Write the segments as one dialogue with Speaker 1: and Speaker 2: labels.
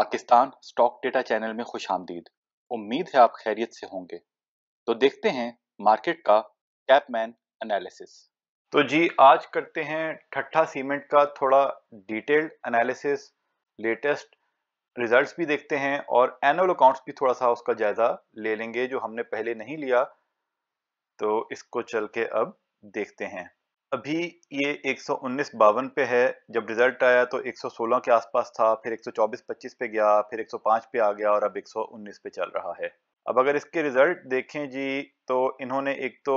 Speaker 1: Pakistan stock data channel में खुश आमदीद उम्मीद है आप खैरियत से होंगे तो देखते हैं मार्केट का कैपमैन एनालिसिस तो जी आज करते हैं ठट्ठा सीमेंट का थोड़ा डिटेल्ड एनालिसिस लेटेस्ट रिजल्ट्स भी देखते हैं और एनुअल अकाउंट्स भी थोड़ा सा उसका जायज़ा ले लेंगे जो हमने पहले नहीं लिया तो इसको चल के अब देखते हैं अभी ये एक सौ उन्नीस बावन पे है जब रिजल्ट आया तो 116 के आसपास था फिर 124 25 पे गया फिर 105 पे आ गया और अब 119 पे चल रहा है अब अगर इसके रिजल्ट देखें जी तो इन्होंने एक तो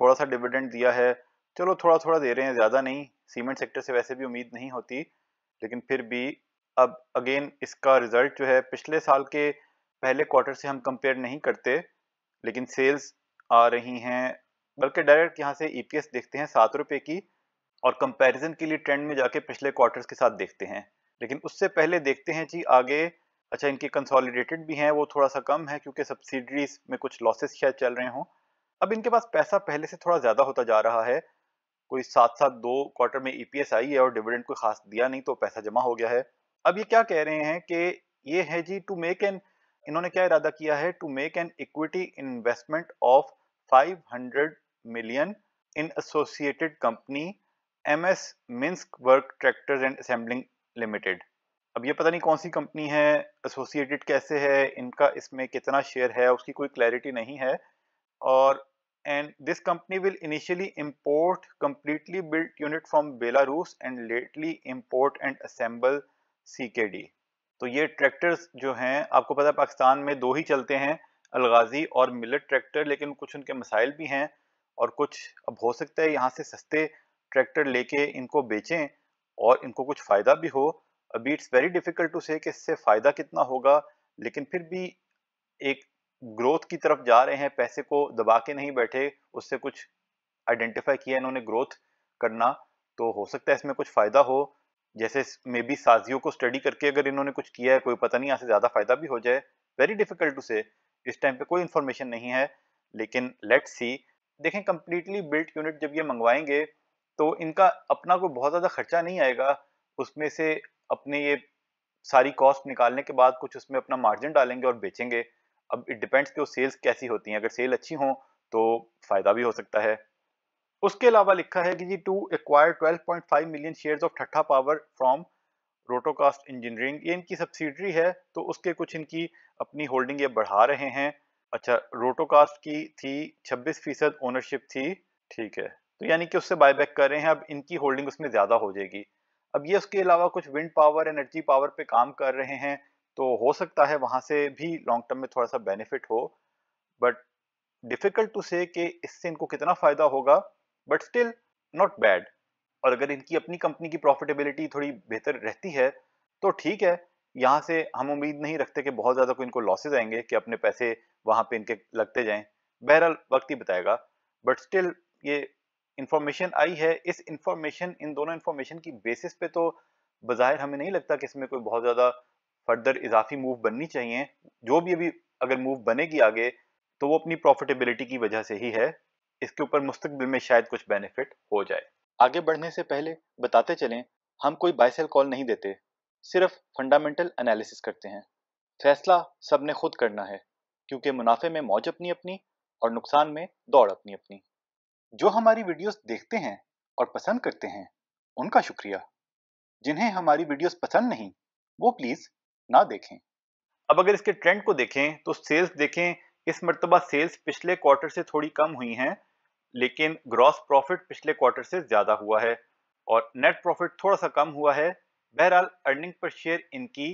Speaker 1: थोड़ा सा डिविडेंड दिया है चलो थोड़ा थोड़ा दे रहे हैं ज़्यादा नहीं सीमेंट सेक्टर से वैसे भी उम्मीद नहीं होती लेकिन फिर भी अब अगेन इसका रिजल्ट जो है पिछले साल के पहले क्वार्टर से हम कंपेयर नहीं करते लेकिन सेल्स आ रही हैं बल्कि डायरेक्ट यहाँ से ईपीएस e देखते हैं सात रुपए की और कंपैरिजन के लिए ट्रेंड में जाके पिछले क्वार्टर्स के साथ देखते हैं लेकिन उससे पहले देखते हैं जी आगे अच्छा इनके कंसोलिडेटेड भी हैं वो थोड़ा सा कम है क्योंकि सब्सिडरीज में कुछ लॉसेस शायद चल रहे हों अब इनके पास पैसा पहले से थोड़ा ज़्यादा होता जा रहा है कोई सात सात दो क्वार्टर में ईपीएस e आई है और डिविडेंड कोई खास दिया नहीं तो पैसा जमा हो गया है अब ये क्या कह रहे हैं कि ये है जी टू मेक एन इन्होंने क्या इरादा किया है to make an equity investment of 500 million in associated company MS Minsk Work Tractors and Assembling Limited. अब ये पता नहीं कौन सी कंपनी है एसोसिएटेड कैसे है इनका इसमें कितना शेयर है उसकी कोई क्लैरिटी नहीं है और and this company will initially import completely built unit from Belarus and lately import and assemble CKD तो ये ट्रैक्टर्स जो हैं आपको पता है पाकिस्तान में दो ही चलते हैं अलगाजी और मिलट ट्रैक्टर लेकिन कुछ उनके मसाइल भी हैं और कुछ अब हो सकता है यहाँ से सस्ते ट्रैक्टर लेके इनको बेचें और इनको कुछ फ़ायदा भी हो अभी इट्स वेरी डिफ़िकल्ट टू से कि इससे फ़ायदा कितना होगा लेकिन फिर भी एक ग्रोथ की तरफ जा रहे हैं पैसे को दबा के नहीं बैठे उससे कुछ आइडेंटिफाई किया इन्होंने ग्रोथ करना तो हो सकता है इसमें कुछ फ़ायदा हो जैसे मे बी साजियों को स्टडी करके अगर इन्होंने कुछ किया है कोई पता नहीं यहाँ से ज़्यादा फ़ायदा भी हो जाए वेरी डिफ़िकल्ट टू से इस टाइम पे कोई इन्फॉर्मेशन नहीं है लेकिन लेट्स सी देखें कम्प्लीटली बिल्ट यूनिट जब ये मंगवाएंगे तो इनका अपना कोई बहुत ज़्यादा खर्चा नहीं आएगा उसमें से अपने ये सारी कॉस्ट निकालने के बाद कुछ उसमें अपना मार्जिन डालेंगे और बेचेंगे अब इट डिपेंड्स कि वो सेल्स कैसी होती हैं अगर सेल अच्छी हो तो फ़ायदा भी हो सकता है उसके अलावा लिखा है कि जी to acquire 12.5 million shares of Thatta power from Rotocast engineering ये इनकी सब्सिडरी है तो उसके कुछ इनकी अपनी होल्डिंग ये बढ़ा रहे हैं अच्छा रोटोकास्ट की थी छब्बीस फीसद ओनरशिप थी ठीक है तो यानी कि उससे बायबैक कर रहे हैं अब इनकी होल्डिंग उसमें ज़्यादा हो जाएगी अब ये उसके अलावा कुछ विंड पावर एनर्जी पावर पे काम कर रहे हैं तो हो सकता है वहां से भी लॉन्ग टर्म में थोड़ा सा बेनिफिट हो बट डिफ़िकल्ट टू से कि इससे इनको कितना फ़ायदा होगा बट स्टिल नॉट बैड और अगर इनकी अपनी कंपनी की प्रॉफिटेबिलिटी थोड़ी बेहतर रहती है तो ठीक है यहाँ से हम उम्मीद नहीं रखते कि बहुत ज़्यादा कोई इनको लॉसेज आएंगे कि अपने पैसे वहां पे इनके लगते जाएं बहरहाल वक्त ही बताएगा बट स्टिल ये इन्फॉर्मेशन आई है इस इंफॉर्मेशन इन दोनों इन्फॉर्मेशन की बेसिस पे तो बाहिर हमें नहीं लगता कि इसमें कोई बहुत ज़्यादा फर्दर इजाफी मूव बननी चाहिए जो भी अभी अगर मूव बनेगी आगे तो वो अपनी प्रॉफिटेबिलिटी की वजह से ही है इसके ऊपर मुस्तबिल में शायद कुछ बेनिफिट हो जाए आगे बढ़ने से पहले बताते चलें हम कोई बाय कॉल नहीं देते सिर्फ फंडामेंटल एनालिसिस करते हैं फैसला सब ने खुद करना है क्योंकि मुनाफे में मौज अपनी अपनी और नुकसान में दौड़ अपनी अपनी जो हमारी वीडियोस देखते हैं और पसंद करते हैं उनका शुक्रिया जिन्हें हमारी वीडियोस पसंद नहीं वो प्लीज़ ना देखें अब अगर इसके ट्रेंड को देखें तो सेल्स देखें इस मरतबा सेल्स पिछले क्वार्टर से थोड़ी कम हुई हैं लेकिन ग्रॉस प्रॉफिट पिछले क्वार्टर से ज़्यादा हुआ है और नेट प्रॉफिट थोड़ा सा कम हुआ है बहरहाल अर्निंग पर शेयर इनकी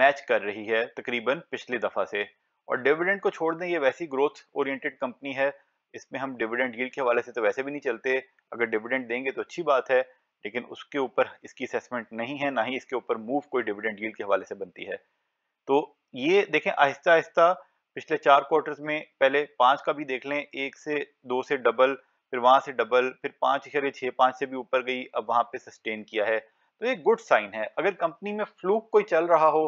Speaker 1: मैच कर रही है तकरीबन पिछली दफ़ा से और डिविडेंड को छोड़ दें ये वैसी ग्रोथ ओरिएंटेड कंपनी है इसमें हम डिविडेंड डील के हवाले से तो वैसे भी नहीं चलते अगर डिविडेंड देंगे तो अच्छी बात है लेकिन उसके ऊपर इसकी असेसमेंट नहीं है ना ही इसके ऊपर मूव कोई डिविडेंड डील के हवाले से बनती है तो ये देखें आहिस्ता आहिस्ता पिछले चार क्वार्टर्स में पहले पाँच का भी देख लें एक से दो से डबल फिर वहाँ से डबल फिर पाँच इशारे छः पाँच से भी ऊपर गई अब वहाँ पर सस्टेन किया है तो ये गुड साइन है अगर कंपनी में फ्लूक कोई चल रहा हो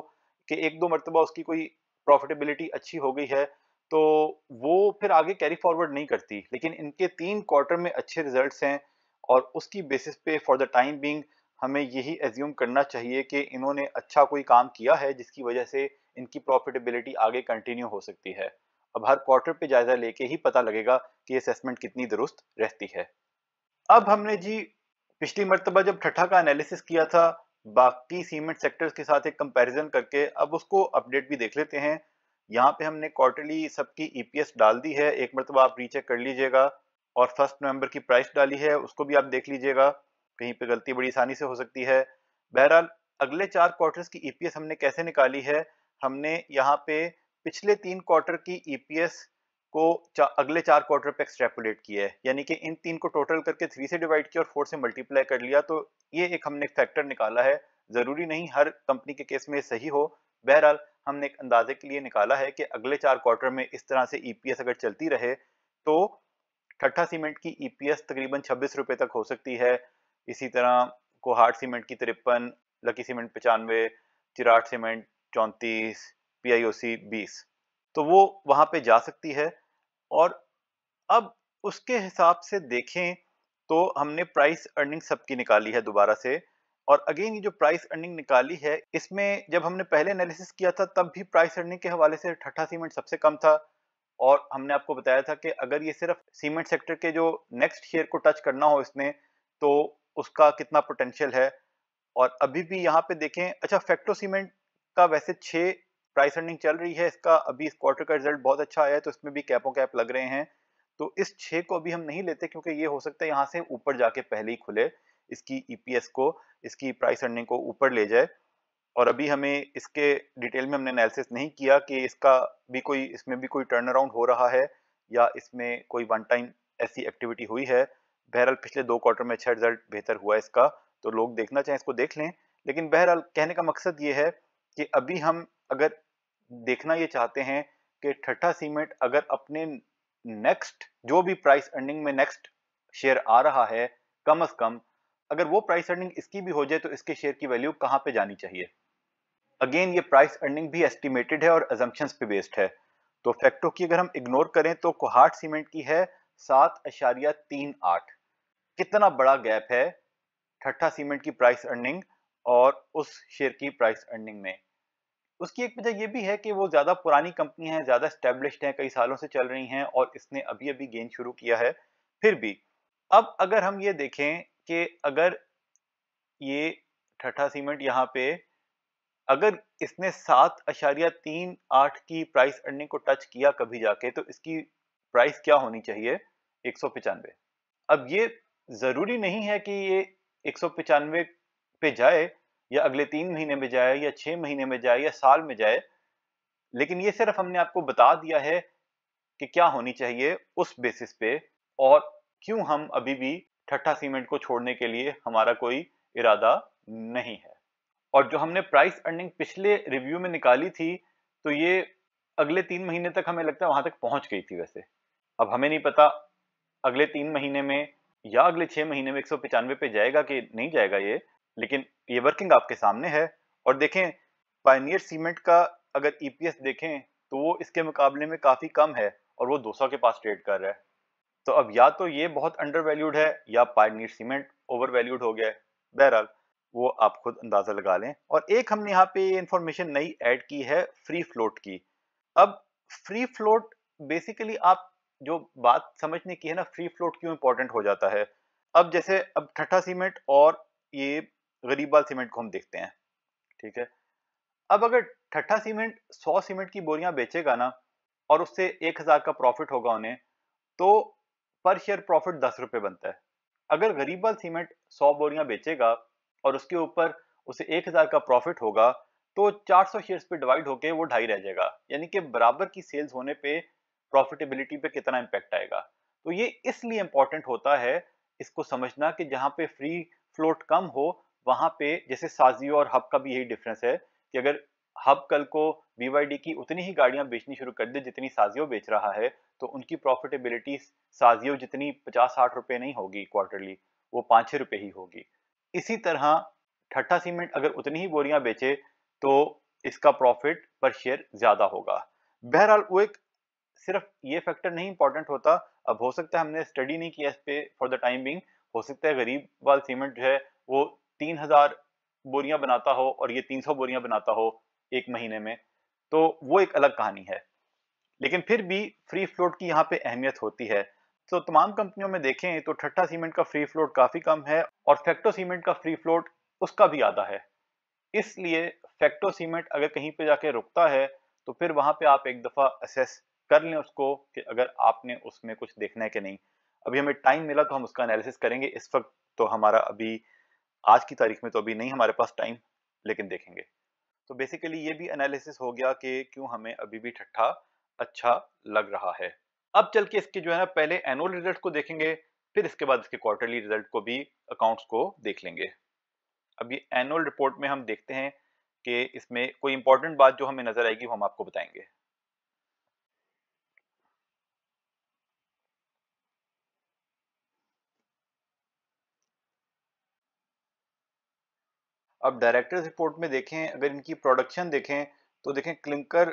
Speaker 1: कि एक दो मरतबा उसकी कोई प्रॉफिटेबिलिटी अच्छी हो गई है तो वो फिर आगे कैरी फॉरवर्ड नहीं करती लेकिन इनके तीन क्वार्टर में अच्छे रिजल्ट्स हैं और उसकी बेसिस पे फॉर द टाइम बींग हमें यही एज्यूम करना चाहिए कि इन्होंने अच्छा कोई काम किया है जिसकी वजह से इनकी प्रॉफिटेबिलिटी आगे कंटिन्यू हो सकती है अब हर क्वार्टर पे जायजा लेके ही पता लगेगा कि असेसमेंट कितनी दुरुस्त रहती है अब हमने जी पिछली मरतबा जब ठठा का एनालिसिस किया था बाकी सीमेंट सेक्टर्स के साथ एक कंपैरिजन करके अब उसको अपडेट भी देख लेते हैं यहाँ पे हमने क्वार्टरली सबकी ईपीएस डाल दी है एक मरतबा आप रीचेक कर लीजिएगा और फर्स्ट नवंबर की प्राइस डाली है उसको भी आप देख लीजिएगा कहीं पे गलती बड़ी आसानी से हो सकती है बहरहाल अगले चार क्वार्टर्स की ईपीएस हमने कैसे निकाली है हमने यहाँ पे पिछले तीन क्वार्टर की ईपीएस को चा, अगले चार क्वार्टर पे एक्सट्रैपुलेट किया है यानी कि इन तीन को टोटल करके थ्री से डिवाइड किया और फोर से मल्टीप्लाई कर लिया तो ये एक हमने फैक्टर निकाला है ज़रूरी नहीं हर कंपनी के केस में सही हो बहरहाल हमने एक अंदाजे के लिए निकाला है कि अगले चार क्वार्टर में इस तरह से ईपीएस e अगर चलती रहे तो ठट्ठा सीमेंट की ईपीएस e तकरीबन छब्बीस रुपए तक हो सकती है इसी तरह कोहाट सीमेंट की तिरपन लकी सीमेंट पचानवे चिराट सीमेंट चौंतीस पी आई ओ सी बीस तो वो वहां पे जा सकती है और अब उसके हिसाब से देखें तो हमने प्राइस अर्निंग सबकी निकाली है दोबारा से और अगेन ये जो प्राइस अर्निंग निकाली है इसमें जब हमने पहले एनालिसिस किया था तब भी प्राइस अर्निंग के हवाले से ठट्ठा सीमेंट सबसे कम था और हमने आपको बताया था कि अगर ये सिर्फ सीमेंट सेक्टर के जो नेक्स्ट ईयर को टच करना हो इसने तो उसका कितना पोटेंशियल है और अभी भी यहाँ पे देखें अच्छा फैक्टो सीमेंट का वैसे छः प्राइस अर्निंग चल रही है इसका अभी इस क्वार्टर का रिजल्ट बहुत अच्छा आया है तो इसमें भी कैपो कैप लग रहे हैं तो इस छे को अभी हम नहीं लेते क्योंकि ये हो सकता है यहाँ से ऊपर जाके पहले ही खुले इसकी ईपीएस e को इसकी प्राइस अर्निंग को ऊपर ले जाए और अभी हमें इसके डिटेल में हमने एनालिसिस नहीं किया कि इसका भी कोई इसमें भी कोई टर्न अराउंड हो रहा है या इसमें कोई वन टाइम ऐसी एक्टिविटी हुई है बहरहाल पिछले दो क्वार्टर में अच्छा रिजल्ट बेहतर हुआ इसका तो लोग देखना चाहें इसको देख लें लेकिन बहरहाल कहने का मकसद ये है कि अभी हम अगर देखना ये चाहते हैं कि ठट्ठा सीमेंट अगर अपने नेक्स्ट जो भी प्राइस अर्निंग में नेक्स्ट शेयर आ रहा है कम अज कम अगर वो प्राइस अर्निंग इसकी भी हो जाए तो इसके शेयर की वैल्यू कहाँ पे जानी चाहिए अगेन ये प्राइस अर्निंग भी एस्टिमेटेड है और एजम्पन्स पे बेस्ड है तो फैक्टो की अगर हम इग्नोर करें तो कुहाट सीमेंट की है सात अशारिया तीन आठ कितना बड़ा गैप है ठट्ठा सीमेंट की प्राइस अर्निंग और उस शेयर की प्राइस अर्निंग में उसकी एक वजह ये भी है कि वो ज़्यादा पुरानी कंपनी है ज़्यादा स्टेब्लिश्ड है कई सालों से चल रही हैं और इसने अभी अभी गेन शुरू किया है फिर भी अब अगर हम ये देखें कि अगर ये ठठा सीमेंट यहाँ पे अगर इसने सात अशारिया तीन आठ की प्राइस अर्निंग को टच किया कभी जाके तो इसकी प्राइस क्या होनी चाहिए एक सौ पिचानवे अब ये ज़रूरी नहीं है कि ये एक सौ पे जाए या अगले तीन महीने में जाए या छह महीने में जाए या साल में जाए लेकिन ये सिर्फ हमने आपको बता दिया है कि क्या होनी चाहिए उस बेसिस पे और क्यों हम अभी भी ठट्ठा सीमेंट को छोड़ने के लिए हमारा कोई इरादा नहीं है और जो हमने प्राइस अर्निंग पिछले रिव्यू में निकाली थी तो ये अगले तीन महीने तक हमें लगता है वहां तक पहुंच गई थी वैसे अब हमें नहीं पता अगले तीन महीने में या अगले छह महीने में एक पे जाएगा कि नहीं जाएगा ये लेकिन ये वर्किंग आपके सामने है और देखें पाइनियर सीमेंट का अगर ईपीएस e देखें तो वो इसके मुकाबले में काफ़ी कम है और वो 200 के पास ट्रेड कर रहा है तो अब या तो ये बहुत अंडर वैल्यूड है या पाइनियर सीमेंट ओवर वैल्यूड हो गया है बहरहाल वो आप खुद अंदाज़ा लगा लें और एक हमने यहाँ पे इंफॉर्मेशन नई ऐड की है फ्री फ्लोट की अब फ्री फ्लोट बेसिकली आप जो बात समझने की है ना फ्री फ्लोट क्यों इंपॉर्टेंट हो जाता है अब जैसे अब ठट्ठा सीमेंट और ये गरीबाल सीमेंट को हम देखते हैं ठीक है अब अगर ठट्ठा सीमेंट सौ सीमेंट की बोरियां बेचेगा ना और उससे एक हज़ार का प्रॉफिट होगा उन्हें तो पर शेयर प्रॉफिट दस रुपये बनता है अगर गरीबाल सीमेंट सौ बोरियां बेचेगा और उसके ऊपर उसे एक हज़ार का प्रॉफिट होगा तो 400 शेयर पे डिवाइड होके वो ढाई रह जाएगा यानी कि बराबर की सेल्स होने पे प्रॉफिटेबिलिटी पे कितना इम्पेक्ट आएगा तो ये इसलिए इम्पॉर्टेंट होता है इसको समझना कि जहां पे फ्री फ्लोट कम हो वहां पे जैसे साजियो और हब का भी यही डिफरेंस है कि अगर हब कल को बीवाईडी की उतनी ही गाड़ियां बेचनी शुरू कर दे जितनी साजियो बेच रहा है तो उनकी प्रॉफिटेबिलिटी साजियो जितनी पचास साठ रुपए नहीं होगी क्वार्टरली वो पाँच छह रुपए ही होगी इसी तरह ठट्ठा सीमेंट अगर उतनी ही बोरियां बेचे तो इसका प्रॉफिट पर शेयर ज़्यादा होगा बहरहाल वो एक सिर्फ ये फैक्टर नहीं इंपॉर्टेंट होता अब हो सकता है हमने स्टडी नहीं किया इस पे फॉर द टाइम बिंग हो सकता है गरीब वाल सीमेंट जो है वो तीन हजार बोरियां बनाता हो और ये तीन सौ बोरियां बनाता हो एक महीने में तो वो एक अलग कहानी है लेकिन फिर भी फ्री फ्लोट की यहाँ पे अहमियत होती है तो तमाम कंपनियों में देखें तो ठट्ठा सीमेंट का फ्री फ्लोट काफी कम है और फैक्टो सीमेंट का फ्री फ्लोट उसका भी आधा है इसलिए फैक्टो सीमेंट अगर कहीं पे जाके रुकता है तो फिर वहां पे आप एक दफा असेस कर लें उसको कि अगर आपने उसमें कुछ देखना है कि नहीं अभी हमें टाइम मिला तो हम उसका एनालिसिस करेंगे इस वक्त तो हमारा अभी आज की तारीख में तो अभी नहीं हमारे पास टाइम लेकिन देखेंगे तो बेसिकली ये भी एनालिसिस हो गया कि क्यों हमें अभी भी ठट्ठा अच्छा लग रहा है अब चल के इसके जो है ना पहले एनुअल रिजल्ट को देखेंगे फिर इसके बाद इसके क्वार्टरली रिजल्ट को भी अकाउंट्स को देख लेंगे अब ये एनुअल रिपोर्ट में हम देखते हैं कि इसमें कोई इंपॉर्टेंट बात जो हमें नजर आएगी वो हम आपको बताएंगे अब डायरेक्टर्स रिपोर्ट में देखें अगर इनकी प्रोडक्शन देखें तो देखें क्लिंकर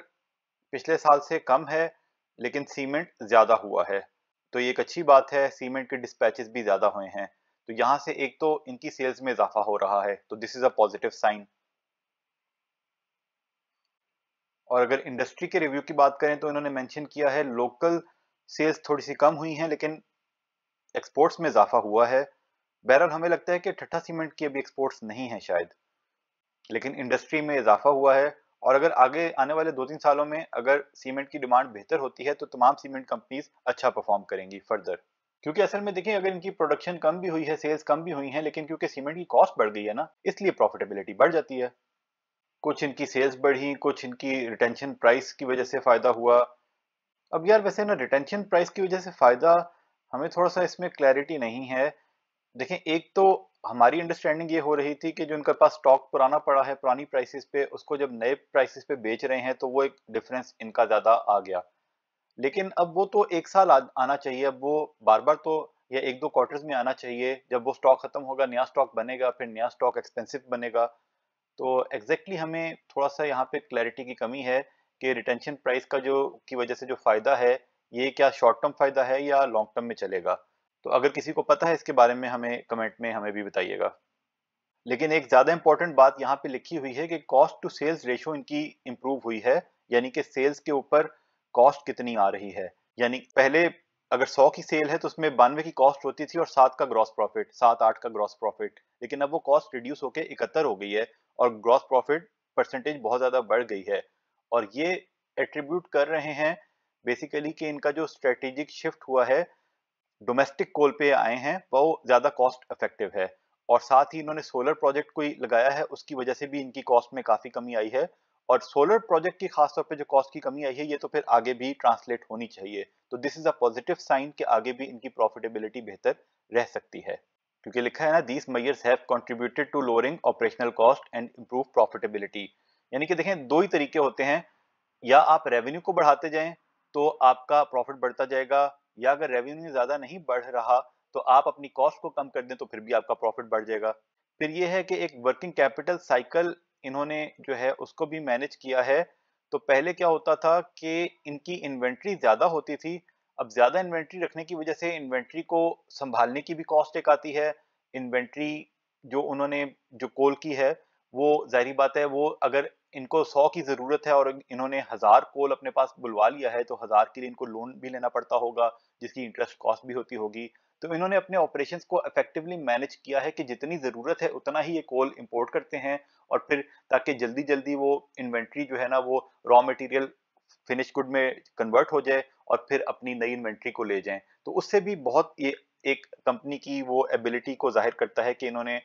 Speaker 1: पिछले साल से कम है लेकिन सीमेंट ज़्यादा हुआ है तो ये एक अच्छी बात है सीमेंट के डिस्पैचेस भी ज़्यादा हुए हैं तो यहां से एक तो इनकी सेल्स में इजाफा हो रहा है तो this is a positive sign और अगर इंडस्ट्री के रिव्यू की बात करें तो इन्होंने मेंशन किया है लोकल सेल्स थोड़ी सी कम हुई हैं लेकिन एक्सपोर्ट्स में इजाफा हुआ है बहरहाल हमें लगता है कि ठट्ठा सीमेंट की अभी एक्सपोर्ट्स नहीं है शायद लेकिन इंडस्ट्री में इजाफा हुआ है और अगर आगे आने वाले दो तीन सालों में अगर सीमेंट की डिमांड बेहतर होती है तो तमाम सीमेंट कंपनीज अच्छा परफॉर्म करेंगी फर्दर क्योंकि असल में देखें अगर इनकी प्रोडक्शन कम भी हुई है सेल्स कम भी हुई है लेकिन क्योंकि सीमेंट की कॉस्ट बढ़ गई है ना इसलिए प्रॉफिटेबिलिटी बढ़ जाती है कुछ इनकी सेल्स बढ़ी कुछ इनकी रिटेंशन प्राइस की वजह से फायदा हुआ अब यार वैसे ना रिटेंशन प्राइस की वजह से फायदा हमें थोड़ा सा इसमें क्लैरिटी नहीं है देखें एक तो हमारी अंडरस्टैंडिंग ये हो रही थी कि जो उनके पास स्टॉक पुराना पड़ा है पुरानी प्राइसेस पे उसको जब नए प्राइसेस पे बेच रहे हैं तो वो एक डिफरेंस इनका ज़्यादा आ गया लेकिन अब वो तो एक साल आना चाहिए अब वो बार बार तो या एक दो क्वार्टर्स में आना चाहिए जब वो स्टॉक ख़त्म होगा नया स्टॉक बनेगा फिर नया स्टॉक एक्सपेंसिव बनेगा तो एग्जैक्टली exactly हमें थोड़ा सा यहाँ पे क्लैरिटी की कमी है कि रिटेंशन प्राइस का जो की वजह से जो फ़ायदा है ये क्या शॉर्ट टर्म फ़ायदा है या लॉन्ग टर्म में चलेगा तो अगर किसी को पता है इसके बारे में हमें कमेंट में हमें भी बताइएगा लेकिन एक ज़्यादा इंपॉर्टेंट बात यहाँ पे लिखी हुई है कि कॉस्ट टू सेल्स रेशियो इनकी इम्प्रूव हुई है यानी कि सेल्स के ऊपर कॉस्ट कितनी आ रही है यानी पहले अगर 100 की सेल है तो उसमें बानवे की कॉस्ट होती थी और सात का ग्रॉस प्रॉफिट सात आठ का ग्रॉस प्रॉफिट लेकिन अब वो कॉस्ट रिड्यूस होकर इकहत्तर हो गई है और ग्रॉस प्रॉफिट परसेंटेज बहुत ज़्यादा बढ़ गई है और ये एट्रीब्यूट कर रहे हैं बेसिकली कि इनका जो स्ट्रेटेजिक शिफ्ट हुआ है डोमेस्टिक कोल पे आए हैं वो ज़्यादा कॉस्ट इफेक्टिव है और साथ ही इन्होंने सोलर प्रोजेक्ट कोई लगाया है उसकी वजह से भी इनकी कॉस्ट में काफ़ी कमी आई है और सोलर प्रोजेक्ट की खासतौर पे जो कॉस्ट की कमी आई है ये तो फिर आगे भी ट्रांसलेट होनी चाहिए तो this is a positive sign कि आगे भी इनकी प्रॉफिटेबिलिटी बेहतर रह सकती है क्योंकि लिखा है ना these measures have contributed to lowering operational cost and improve profitability यानी कि देखें दो ही तरीके होते हैं या आप रेवेन्यू को बढ़ाते जाएं तो आपका प्रॉफिट बढ़ता जाएगा या अगर रेवेन्यू ज़्यादा नहीं बढ़ रहा तो आप अपनी कॉस्ट को कम कर दें तो फिर भी आपका प्रॉफिट बढ़ जाएगा फिर ये है कि एक वर्किंग कैपिटल साइकिल इन्होंने जो है उसको भी मैनेज किया है तो पहले क्या होता था कि इनकी इन्वेंट्री ज़्यादा होती थी अब ज़्यादा इन्वेंट्री रखने की वजह से इन्वेंट्री को संभालने की भी कॉस्ट एक आती है इन्वेंट्री जो उन्होंने जो कोल की है वो जहरी बात है वो अगर इनको सौ की ज़रूरत है और इन्होंने हज़ार कोल अपने पास बुलवा लिया है तो हज़ार के लिए इनको लोन भी लेना पड़ता होगा जिसकी इंटरेस्ट कॉस्ट भी होती होगी तो इन्होंने अपने ऑपरेशंस को इफेक्टिवली मैनेज किया है कि जितनी ज़रूरत है उतना ही ये कोल इंपोर्ट करते हैं और फिर ताकि जल्दी जल्दी वो इन्वेंट्री जो है ना वो रॉ मटेरियल फिनिश गुड में कन्वर्ट हो जाए और फिर अपनी नई इन्वेंट्री को ले जाएं तो उससे भी बहुत ये एक कंपनी की वो एबिलिटी को जाहिर करता है कि इन्होंने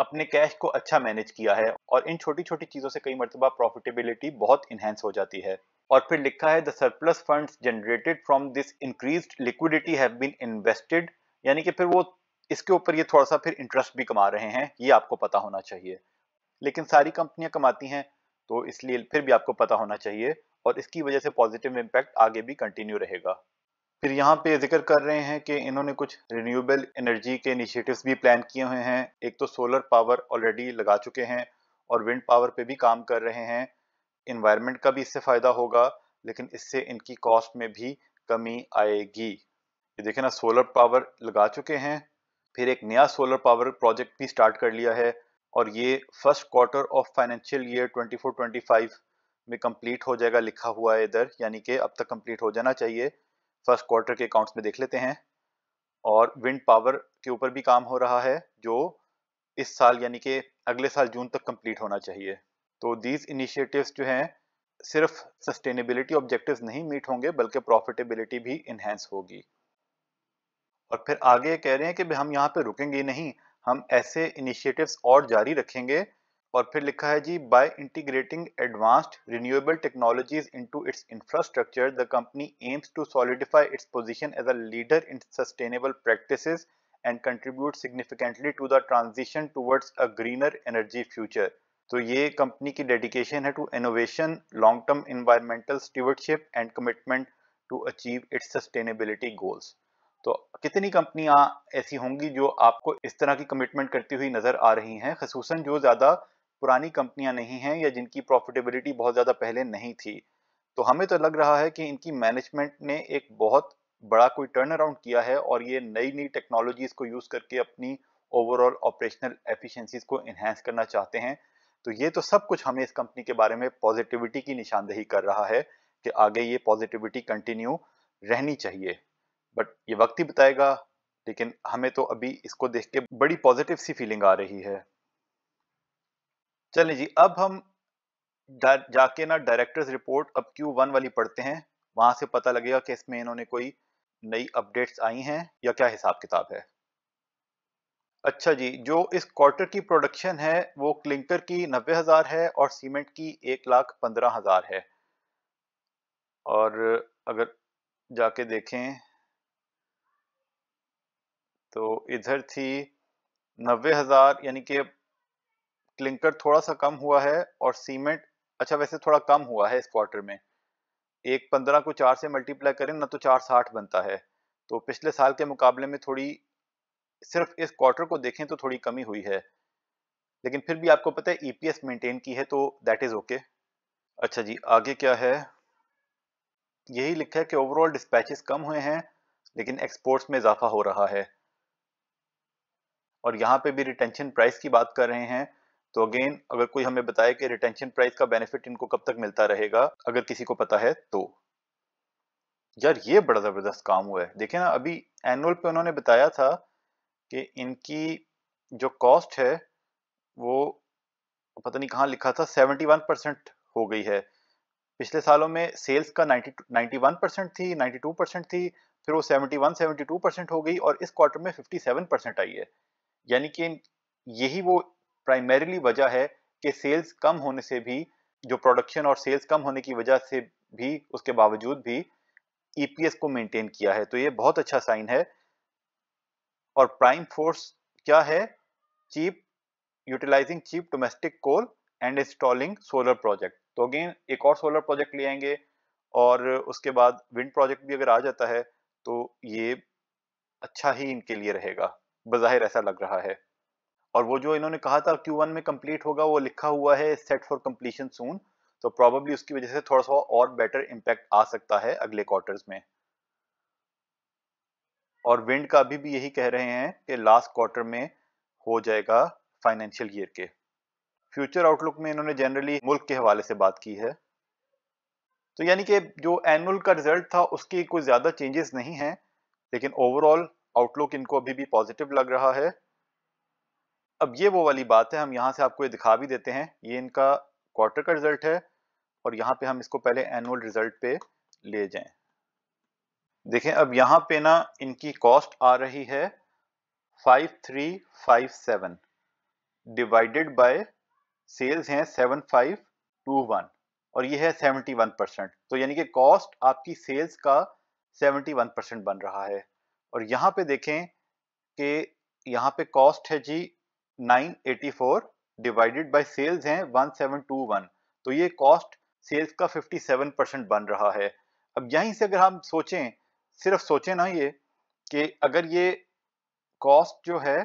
Speaker 1: अपने कैश को अच्छा मैनेज किया है और इन छोटी छोटी चीज़ों से कई मरतबा प्रॉफिटेबिलिटी बहुत इन्हेंस हो जाती है और फिर लिखा है the surplus fund generated from this increase liquidity have been invested यानी कि फिर वो इसके ऊपर ये थोड़ा सा फिर इंटरेस्ट भी कमा रहे हैं ये आपको पता होना चाहिए लेकिन सारी कंपनियां कमाती हैं तो इसलिए फिर भी आपको पता होना चाहिए और इसकी वजह से पॉजिटिव इम्पैक्ट आगे भी कंटिन्यू रहेगा फिर यहाँ पे जिक्र कर रहे हैं कि इन्होंने कुछ रिन्यूएबल एनर्जी के इनिशिएटिव्स भी प्लान किए हुए हैं एक तो सोलर पावर ऑलरेडी लगा चुके हैं और विंड पावर पे भी काम कर रहे हैं इन्वायरमेंट का भी इससे फ़ायदा होगा लेकिन इससे इनकी कॉस्ट में भी कमी आएगी ये देखे ना सोलर पावर लगा चुके हैं फिर एक नया सोलर पावर प्रोजेक्ट भी स्टार्ट कर लिया है और ये first quarter of financial year 24-25 में कंप्लीट हो जाएगा लिखा हुआ है इधर यानी कि अब तक कंप्लीट हो जाना चाहिए फर्स्ट क्वार्टर के अकाउंट्स में देख लेते हैं और विंड पावर के ऊपर भी काम हो रहा है जो इस साल यानी कि अगले साल जून तक कंप्लीट होना चाहिए तो दीज इनिशिएटिव्स जो हैं सिर्फ सस्टेनेबिलिटी ऑब्जेक्टिव्स नहीं मीट होंगे बल्कि प्रॉफिटेबिलिटी भी इन्हेंस होगी और फिर आगे कह रहे हैं कि हम यहाँ पे रुकेंगे नहीं हम ऐसे इनिशिएटिव्स और जारी रखेंगे और फिर लिखा है जी by integrating advanced renewable technologies into its infrastructure the company aims to solidify its position as a leader in sustainable practices and contribute significantly to the transition towards a greener energy future तो ये company की dedication है to innovation long term environmental stewardship and commitment to achieve its sustainability goals तो कितनी कंपनियां ऐसी होंगी जो आपको इस तरह की कमिटमेंट करती हुई नजर आ रही हैं खसूस जो ज़्यादा पुरानी कंपनियां नहीं हैं या जिनकी प्रॉफिटेबिलिटी बहुत ज़्यादा पहले नहीं थी तो हमें तो लग रहा है कि इनकी मैनेजमेंट ने एक बहुत बड़ा कोई टर्न अराउंड किया है और ये नई नई टेक्नोलॉजीज को यूज़ करके अपनी ओवरऑल ऑपरेशनल एफिशिएंसीज को एनहेंस करना चाहते हैं तो ये तो सब कुछ हमें इस कंपनी के बारे में पॉजिटिविटी की निशानदेही कर रहा है कि आगे ये पॉजिटिविटी कंटिन्यू रहनी चाहिए बट ये वक्त ही बताएगा लेकिन हमें तो अभी इसको देख के बड़ी पॉजिटिव सी फीलिंग आ रही है चलिए जी अब हम जाके ना डायरेक्टर्स रिपोर्ट अब क्यू वन वाली पढ़ते हैं वहां से पता लगेगा कि इसमें इन्होंने कोई नई अपडेट्स आई हैं या क्या हिसाब किताब है अच्छा जी जो इस क्वार्टर की प्रोडक्शन है वो क्लिंकर की नब्बे हज़ार है और सीमेंट की एक लाख पंद्रह हज़ार है और अगर जाके देखें तो इधर थी नब्बे हज़ार यानी कि क्लिंकर थोड़ा सा कम हुआ है और सीमेंट अच्छा वैसे थोड़ा कम हुआ है इस क्वार्टर में एक पंद्रह को चार से मल्टीप्लाई करें ना तो चार साठ बनता है तो पिछले साल के मुकाबले में थोड़ी सिर्फ इस क्वार्टर को देखें तो थोड़ी कमी हुई है लेकिन फिर भी आपको पता है ईपीएस e मेंटेन की है तो दैट इज़ ओके अच्छा जी आगे क्या है यही लिखा है कि ओवरऑल डिस्पैचेस कम हुए हैं लेकिन एक्सपोर्ट्स में इजाफा हो रहा है और यहाँ पे भी रिटेंशन प्राइस की बात कर रहे हैं तो अगेन अगर कोई हमें बताए कि रिटेंशन प्राइस का बेनिफिट इनको कब तक मिलता रहेगा अगर किसी को पता है तो यार ये बड़ा ज़बरदस्त काम हुआ है देखे ना अभी एनुअल पे उन्होंने बताया था कि इनकी जो कॉस्ट है वो पता नहीं कहाँ लिखा था 71 परसेंट हो गई है पिछले सालों में सेल्स का 90 91 परसेंट थी 92 परसेंट थी फिर वो 71 72 परसेंट हो गई और इस क्वार्टर में 57 परसेंट आई है यानी कि यही वो प्राइमरीली वजह है कि सेल्स कम होने से भी जो प्रोडक्शन और सेल्स कम होने की वजह से भी उसके बावजूद भी ईपीएस e को मेंटेन किया है तो ये बहुत अच्छा साइन है और प्राइम फोर्स क्या है cheap utilising cheap domestic coal and installing solar project तो अगेन एक और सोलर प्रोजेक्ट ले आएंगे और उसके बाद विंड प्रोजेक्ट भी अगर आ जाता है तो ये अच्छा ही इनके लिए रहेगा बज़ाहिर ऐसा लग रहा है और वो जो इन्होंने कहा था Q1 में कंप्लीट होगा वो लिखा हुआ है सेट फॉर कंप्लीशन सून तो प्रॉबेबली उसकी वजह से थोड़ा सा और बेटर इम्पैक्ट आ सकता है अगले क्वार्टर्स में और विंड का अभी भी यही कह रहे हैं कि लास्ट क्वार्टर में हो जाएगा फाइनेंशियल ईयर के फ्यूचर आउटलुक में इन्होंने जनरली मुल्क के हवाले से बात की है तो यानी कि जो एनुअल का रिजल्ट था उसकी कोई ज़्यादा चेंजेस नहीं है लेकिन ओवरऑल आउटलुक इनको अभी भी पॉजिटिव लग रहा है अब ये वो वाली बात है हम यहाँ से आपको ये दिखा भी देते हैं ये इनका क्वार्टर का रिजल्ट है और यहाँ पे हम इसको पहले एनुअल रिजल्ट पे ले जाएं देखें अब यहाँ पे ना इनकी कॉस्ट आ रही है 5357 डिवाइडेड बाय सेल्स हैं 7521 और ये है 71 परसेंट तो यानी कि कॉस्ट आपकी सेल्स का 71 परसेंट बन रहा है और यहाँ पे देखें कि यहाँ पे कॉस्ट है जी 984 डिवाइडेड बाय सेल्स हैं 1721 तो ये कॉस्ट सेल्स का 57 परसेंट बन रहा है अब यहीं से अगर हम सोचें सिर्फ सोचें ना ये कि अगर ये कॉस्ट जो है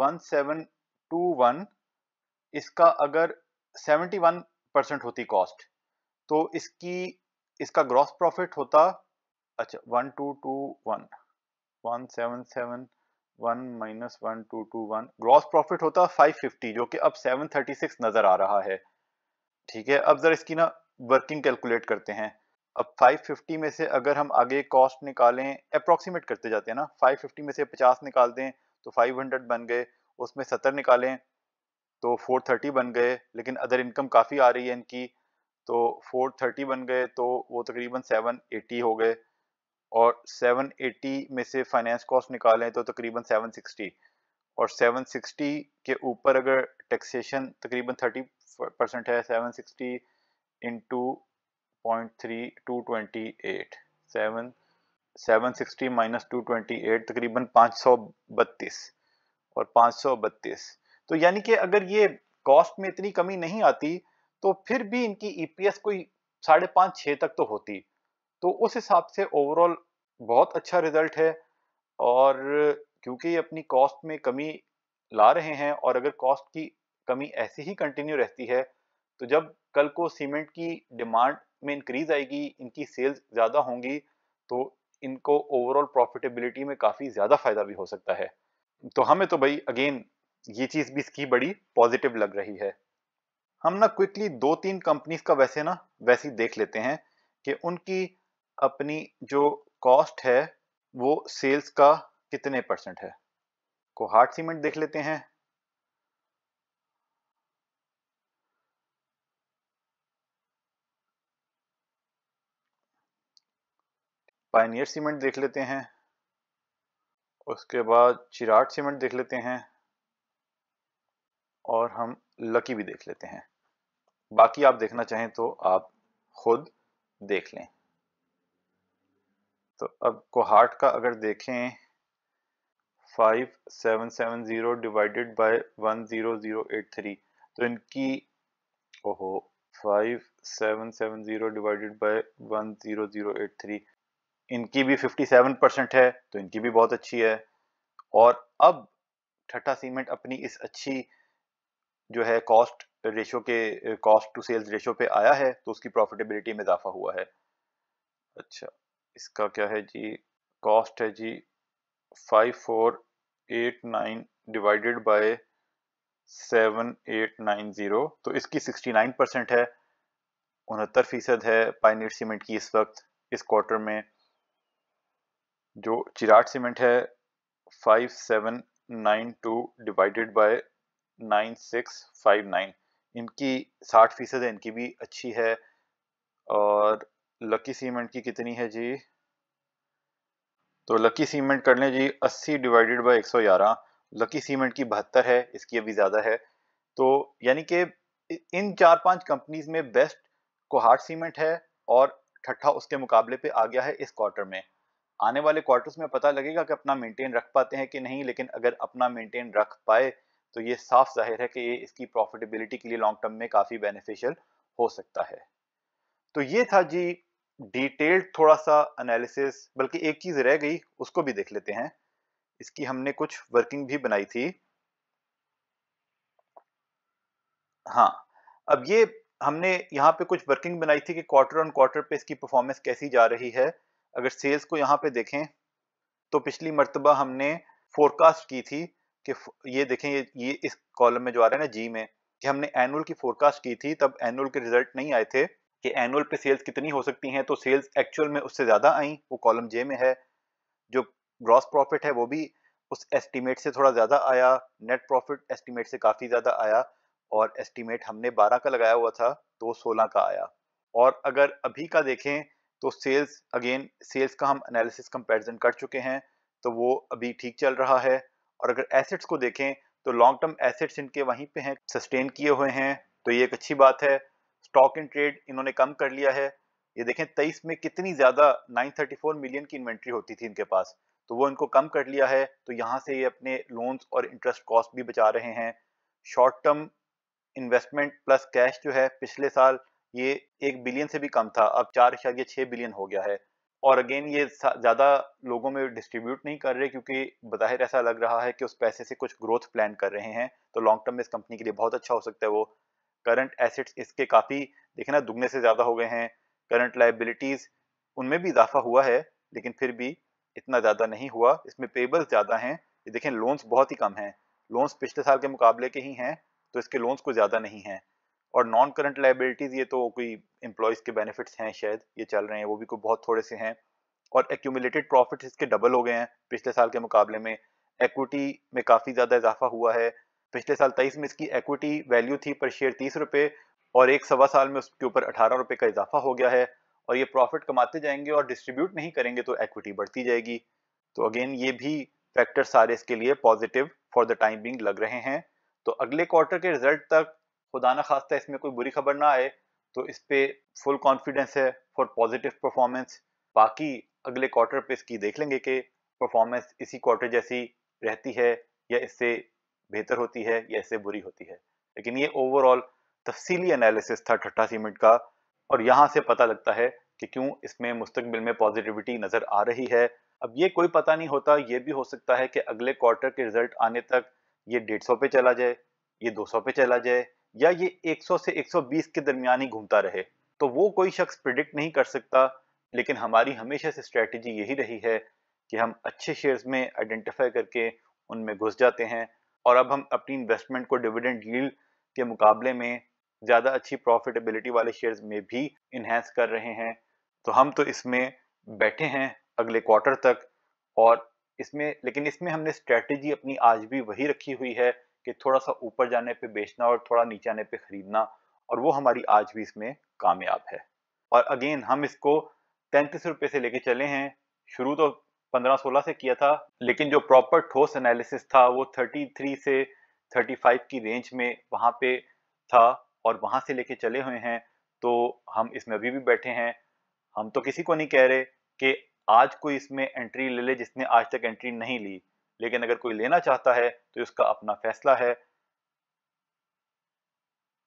Speaker 1: 1721 इसका अगर 71 परसेंट होती कॉस्ट तो इसकी इसका ग्रॉस प्रॉफिट होता अच्छा one two two one one seven seven one minus one two two one gross profit होता फाइव फिफ्टी जो कि अब सेवन थर्टी सिक्स नजर आ रहा है ठीक है अब जरा इसकी ना वर्किंग कैलकुलेट करते हैं अब 550 में से अगर हम आगे कॉस्ट निकालें अप्रोक्सीमेट करते जाते हैं ना 550 में से 50 निकाल दें तो 500 बन गए उसमें 70 निकालें तो 430 बन गए लेकिन अदर इनकम काफ़ी आ रही है इनकी तो 430 बन गए तो वो तकरीबन 780 हो गए और 780 में से फाइनेंस कॉस्ट निकालें तो तकरीबन 760 और 760 के ऊपर अगर टैक्सेशन तकरीबन 30 परसेंट है 760 sixty into point three two twenty eight seven seven sixty minus two twenty eight तकरीबन पाँच सौ बत्तीस और पाँच सौ बत्तीस तो यानी कि अगर ये कॉस्ट में इतनी कमी नहीं आती तो फिर भी इनकी ईपीएस e कोई साढ़े पाँच छः तक तो होती तो उस हिसाब से ओवरऑल बहुत अच्छा रिजल्ट है और क्योंकि अपनी कॉस्ट में कमी ला रहे हैं और अगर कॉस्ट की कमी ऐसी ही कंटिन्यू रहती है तो जब कल को सीमेंट की डिमांड में इंक्रीज आएगी इनकी सेल्स ज़्यादा होंगी तो इनको ओवरऑल प्रॉफिटेबिलिटी में काफ़ी ज़्यादा फायदा भी हो सकता है तो हमें तो भाई अगेन ये चीज़ भी इसकी बड़ी पॉजिटिव लग रही है हम ना क्विकली दो तीन कंपनीज का वैसे ना वैसे देख लेते हैं कि उनकी अपनी जो कॉस्ट है वो सेल्स का कितने परसेंट है को हार्ड सीमेंट देख लेते हैं पाइनियर सीमेंट देख लेते हैं उसके बाद चिराट सीमेंट देख लेते हैं और हम लकी भी देख लेते हैं बाकी आप देखना चाहें तो आप खुद देख लें तो अब कोहार्ट का अगर देखें five seven seven zero divided by 10083 zero eight three तो इनकी ओहो five seven seven zero divided by 10083 zero eight three इनकी भी फिफ्टी सेवन परसेंट है तो इनकी भी बहुत अच्छी है और अब ठट्टा सीमेंट अपनी इस अच्छी जो है कॉस्ट रेशो के कॉस्ट टू सेल्स रेशो पे आया है तो उसकी प्रॉफिटेबिलिटी में इजाफा हुआ है अच्छा इसका क्या है जी कॉस्ट है जी five four eight nine divided by seven eight nine zero तो इसकी सिक्सटी नाइन परसेंट है उनहत्तर फीसद है पाइनियर सीमेंट की इस वक्त इस क्वार्टर में जो चिराट सीमेंट है five seven nine two divided by nine six five nine इनकी साठ फीसद है इनकी भी अच्छी है और लकी सीमेंट की कितनी है जी तो लकी सीमेंट कर लें जी 80 डिवाइडेड बाय 111 लकी सीमेंट की बहत्तर है इसकी अभी ज़्यादा है तो यानी कि इन चार पांच कंपनीज में बेस्ट कोहाट सीमेंट है और ठट्ठा उसके मुकाबले पे आ गया है इस क्वार्टर में आने वाले क्वार्टर्स में पता लगेगा कि अपना मेंटेन रख पाते हैं कि नहीं लेकिन अगर अपना मेंटेन रख पाए तो ये साफ जाहिर है कि ये इसकी प्रॉफिटेबिलिटी के लिए लॉन्ग टर्म में काफ़ी बेनिफिशियल हो सकता है तो ये था जी डिटेल्ड थोड़ा सा एनालिसिस बल्कि एक चीज़ रह गई उसको भी देख लेते हैं इसकी हमने कुछ वर्किंग भी बनाई थी हाँ अब ये हमने यहाँ पे कुछ वर्किंग बनाई थी कि क्वार्टर ऑन क्वार्टर पे इसकी परफॉर्मेंस कैसी जा रही है अगर सेल्स को यहाँ पे देखें तो पिछली मरतबा हमने फोरकास्ट की थी कि ये देखें ये, ये इस कॉलम में जो आ रहा है ना जी में कि हमने एनुअल की फोरकास्ट की थी तब एनुअल के रिजल्ट नहीं आए थे कि एनुअल पे सेल्स कितनी हो सकती हैं तो सेल्स एक्चुअल में उससे ज़्यादा आई वो कॉलम जे में है जो ग्रॉस प्रॉफिट है वो भी उस एस्टीमेट से थोड़ा ज़्यादा आया नेट प्रॉफिट एस्टीमेट से काफ़ी ज़्यादा आया और एस्टीमेट हमने 12 का लगाया हुआ था तो 16 का आया और अगर अभी का देखें तो सेल्स अगेन सेल्स का हम एनालिसिस कंपैरिजन कर चुके हैं तो वो अभी ठीक चल रहा है और अगर एसेट्स को देखें तो लॉन्ग टर्म एसेट्स इनके वहीं पे हैं सस्टेन किए हुए हैं तो ये एक अच्छी बात है स्टॉक इन ट्रेड इन्होंने कम कर लिया है ये देखें तेईस में कितनी ज्यादा 934 मिलियन की इन्वेंट्री होती थी इनके पास तो वो इनको कम कर लिया है तो यहाँ से ये अपने लोन्स और इंटरेस्ट कॉस्ट भी बचा रहे हैं short term investment plus cash जो है पिछले साल ये एक बिलियन से भी कम था अब चार इशारिया छः बिलियन हो गया है और अगेन ये ज़्यादा लोगों में डिस्ट्रीब्यूट नहीं कर रहे क्योंकि बताहिर ऐसा लग रहा है कि उस पैसे से कुछ ग्रोथ प्लान कर रहे हैं तो लॉन्ग टर्म में इस कंपनी के लिए बहुत अच्छा हो सकता है वो करंट एसेट्स इसके काफ़ी देखना दुगने से ज़्यादा हो गए हैं करंट लाइबिलिटीज़ उनमें भी इजाफा हुआ है लेकिन फिर भी इतना ज़्यादा नहीं हुआ इसमें पेबल्स ज़्यादा हैं ये देखें लोन्स बहुत ही कम हैं लोन्स पिछले साल के मुकाबले के ही हैं तो इसके लोन्स को ज़्यादा नहीं है और नॉन करंट लाइबिलिटीज़ ये तो कोई एम्प्लॉयज़ के बेनिफिट्स हैं शायद ये चल रहे हैं वो भी कोई बहुत थोड़े से हैं और एक्यूमुलेटेड प्रॉफिट इसके डबल हो गए हैं पिछले साल के मुकाबले में एक्विटी में काफ़ी ज़्यादा इजाफा हुआ है पिछले साल तेईस में इसकी एक्विटी वैल्यू थी पर शेयर तीस रुपए और एक सवा साल में उसके ऊपर अठारह रुपए का इजाफा हो गया है और ये प्रॉफिट कमाते जाएंगे और डिस्ट्रीब्यूट नहीं करेंगे तो एक्विटी बढ़ती जाएगी तो अगेन ये भी फैक्टर सारे इसके लिए positive for the time being लग रहे हैं तो अगले क्वार्टर के रिजल्ट तक खुदा न खास्ता इसमें कोई बुरी खबर ना आए तो इस पर फुल कॉन्फिडेंस है फॉर पॉजिटिव परफॉर्मेंस बाकी अगले क्वार्टर पे इसकी देख लेंगे कि परफॉर्मेंस इसी क्वार्टर जैसी रहती है या इससे बेहतर होती है या इससे बुरी होती है लेकिन ये ओवरऑल तफसीली एनालिसिस था ठट्टा सीमेंट का और यहाँ से पता लगता है कि क्यों इसमें मुस्तबिल में पॉजिटिविटी नज़र आ रही है अब ये कोई पता नहीं होता ये भी हो सकता है कि अगले क्वार्टर के रिजल्ट आने तक ये डेढ़ सौ पे चला जाए ये दो सौ पे चला जाए या ये एक सौ से एक सौ बीस के दरमियान ही घूमता रहे तो वो कोई शख्स प्रिडिक्ट नहीं कर सकता लेकिन हमारी हमेशा से स्ट्रेटजी यही रही है कि हम अच्छे शेयर्स में आइडेंटिफाई करके उनमें घुस जाते हैं और अब हम अपनी इन्वेस्टमेंट को डिविडेंड यील्ड के मुकाबले में ज़्यादा अच्छी प्रॉफिटेबिलिटी वाले शेयर्स में भी इन्हेंस कर रहे हैं तो हम तो इसमें बैठे हैं अगले क्वार्टर तक और इसमें लेकिन इसमें हमने स्ट्रेटजी अपनी आज भी वही रखी हुई है कि थोड़ा सा ऊपर जाने पे बेचना और थोड़ा नीचे आने पे खरीदना और वो हमारी आज भी इसमें कामयाब है और अगेन हम इसको तैंतीस रुपये से लेके चले हैं शुरू तो 15-16 से किया था लेकिन जो प्रॉपर ठोस एनालिसिस था वो 33 से 35 की रेंज में वहाँ पे था और वहाँ से लेके चले हुए हैं तो हम इसमें अभी भी बैठे हैं हम तो किसी को नहीं कह रहे कि आज कोई इसमें एंट्री ले ले जिसने आज तक एंट्री नहीं ली लेकिन अगर कोई लेना चाहता है तो इसका अपना फैसला है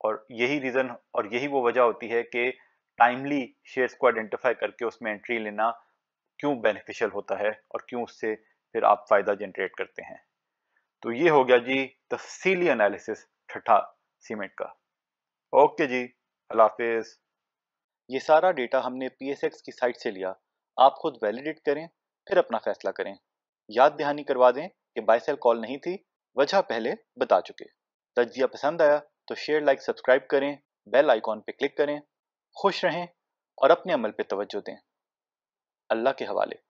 Speaker 1: और यही रीज़न और यही वो वजह होती है कि टाइमली शेयर्स को आइडेंटिफाई करके उसमें एंट्री लेना क्यों बेनिफिशियल होता है और क्यों उससे फिर आप फ़ायदा जनरेट करते हैं तो ये हो गया जी तफसीली एनालिसिस ठठा सीमेंट का ओके जी अल्लाफिज ये सारा डेटा हमने पी की साइट से लिया आप खुद वैलिडेट करें फिर अपना फैसला करें याद दहानी करवा दें कि बाइसेल कॉल नहीं थी वजह पहले बता चुके तजिया पसंद आया तो शेयर लाइक सब्सक्राइब करें बेल आइकॉन पर क्लिक करें खुश रहें और अपने अमल पर तोज्जो दें अल्लाह के हवाले